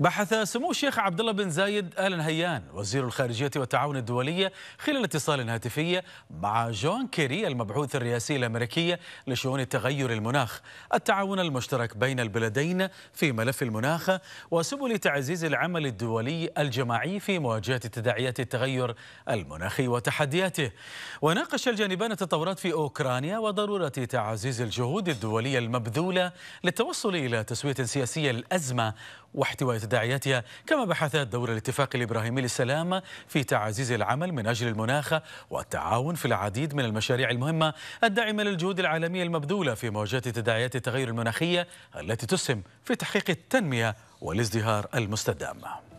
بحث سمو الشيخ عبد الله بن زايد ال نهيان وزير الخارجيه والتعاون الدوليه خلال اتصال هاتفي مع جون كيري المبعوث الرئاسي الامريكي لشؤون تغير المناخ التعاون المشترك بين البلدين في ملف المناخ وسبل تعزيز العمل الدولي الجماعي في مواجهه تداعيات التغير المناخي وتحدياته وناقش الجانبان التطورات في اوكرانيا وضروره تعزيز الجهود الدوليه المبذوله للتوصل الى تسويه سياسيه الازمه واحتواء تداعياتها كما بحثت دور الاتفاق الإبراهيمي للسلام في تعزيز العمل من أجل المناخ والتعاون في العديد من المشاريع المهمة الداعمة للجهود العالمية المبذولة في مواجهة تداعيات التغير المناخية التي تسهم في تحقيق التنمية والازدهار المستدام